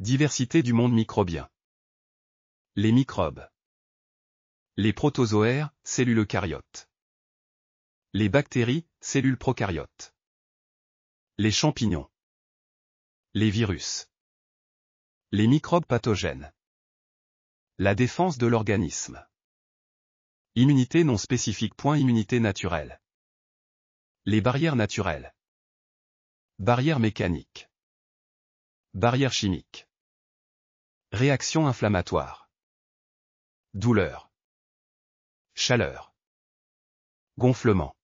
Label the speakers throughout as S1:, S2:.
S1: Diversité du monde microbien. Les microbes. Les protozoaires, cellules eucaryotes. Les bactéries, cellules procaryotes. Les champignons. Les virus. Les microbes pathogènes. La défense de l'organisme. Immunité non spécifique. Point immunité naturelle. Les barrières naturelles. Barrières mécaniques. Barrière chimique. Réaction inflammatoire. Douleur. Chaleur. Gonflement.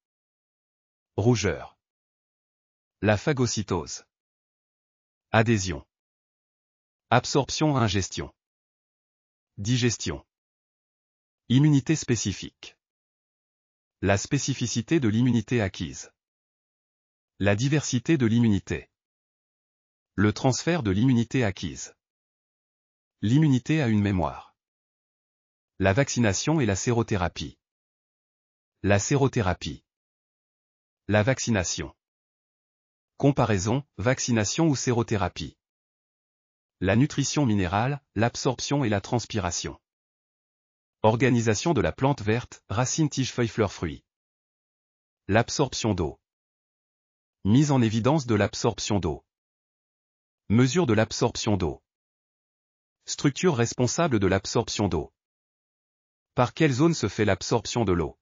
S1: Rougeur. La phagocytose. Adhésion. Absorption-ingestion. Digestion. Immunité spécifique. La spécificité de l'immunité acquise. La diversité de l'immunité. Le transfert de l'immunité acquise. L'immunité à une mémoire. La vaccination et la sérothérapie. La sérothérapie. La vaccination. Comparaison, vaccination ou sérothérapie. La nutrition minérale, l'absorption et la transpiration. Organisation de la plante verte, racine tige feuille fleur fruits. L'absorption d'eau. Mise en évidence de l'absorption d'eau. Mesure de l'absorption d'eau. Structure responsable de l'absorption d'eau. Par quelle zone se fait l'absorption de l'eau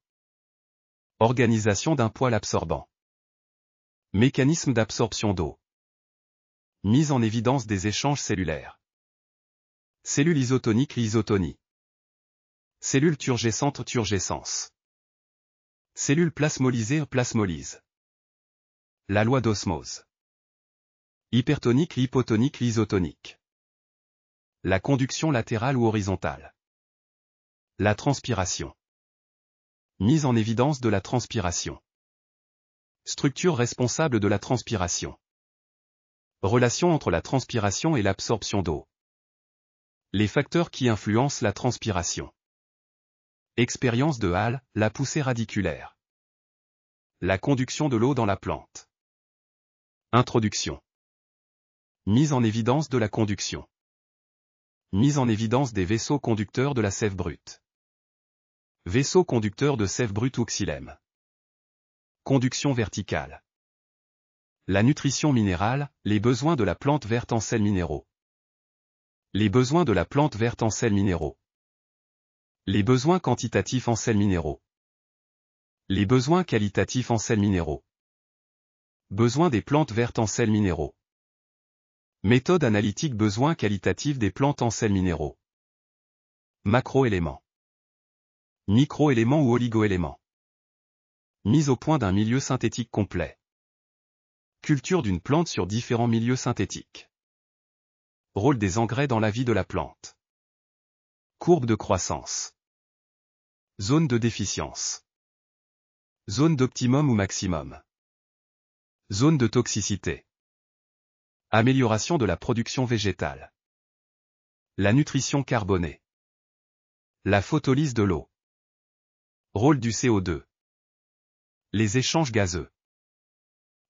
S1: Organisation d'un poil absorbant. Mécanisme d'absorption d'eau. Mise en évidence des échanges cellulaires. Cellules isotoniques isotonie. Cellules turgescentes turgescence. Cellules plasmolisées plasmolyse La loi d'osmose. Hypertonique, hypotonique, isotonique. La conduction latérale ou horizontale. La transpiration. Mise en évidence de la transpiration. Structure responsable de la transpiration. Relation entre la transpiration et l'absorption d'eau. Les facteurs qui influencent la transpiration. Expérience de Hall, la poussée radiculaire. La conduction de l'eau dans la plante. Introduction. Mise en évidence de la conduction. Mise en évidence des vaisseaux conducteurs de la sève brute. Vaisseaux conducteurs de sève brute ou xylème. Conduction verticale. La nutrition minérale, les besoins de la plante verte en sel minéraux. Les besoins de la plante verte en sel minéraux. Les besoins quantitatifs en sels minéraux. Les besoins qualitatifs en sels minéraux. Besoins des plantes vertes en sel minéraux. Méthode analytique besoin qualitatif des plantes en sels minéraux. Macroéléments. Microéléments ou oligoéléments. Mise au point d'un milieu synthétique complet. Culture d'une plante sur différents milieux synthétiques. Rôle des engrais dans la vie de la plante. Courbe de croissance. Zone de déficience. Zone d'optimum ou maximum. Zone de toxicité. Amélioration de la production végétale. La nutrition carbonée. La photolyse de l'eau. Rôle du CO2. Les échanges gazeux.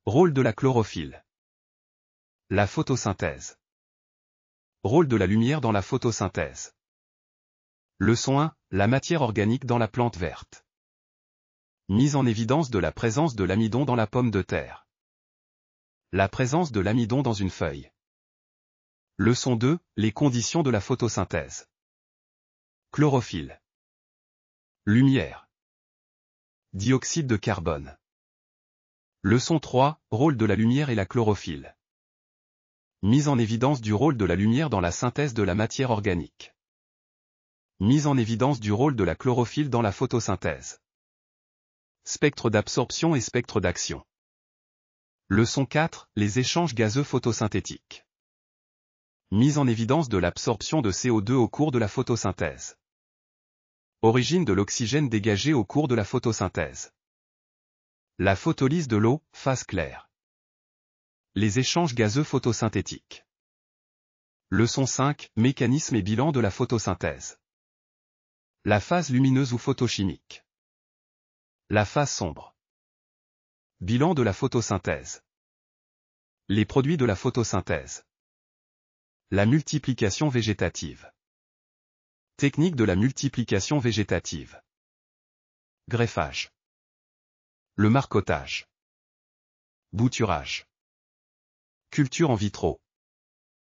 S1: Rôle de la chlorophylle. La photosynthèse. Rôle de la lumière dans la photosynthèse. Leçon 1. La matière organique dans la plante verte. Mise en évidence de la présence de l'amidon dans la pomme de terre. La présence de l'amidon dans une feuille. Leçon 2. Les conditions de la photosynthèse. Chlorophylle. Lumière. Dioxyde de carbone. Leçon 3. Rôle de la lumière et la chlorophylle. Mise en évidence du rôle de la lumière dans la synthèse de la matière organique. Mise en évidence du rôle de la chlorophylle dans la photosynthèse. Spectre d'absorption et spectre d'action. Leçon 4. Les échanges gazeux photosynthétiques. Mise en évidence de l'absorption de CO2 au cours de la photosynthèse. Origine de l'oxygène dégagé au cours de la photosynthèse. La photolyse de l'eau, phase claire. Les échanges gazeux photosynthétiques. Leçon 5. Mécanisme et bilan de la photosynthèse. La phase lumineuse ou photochimique. La phase sombre. Bilan de la photosynthèse. Les produits de la photosynthèse. La multiplication végétative. Technique de la multiplication végétative. Greffage. Le marcotage. Bouturage. Culture en vitraux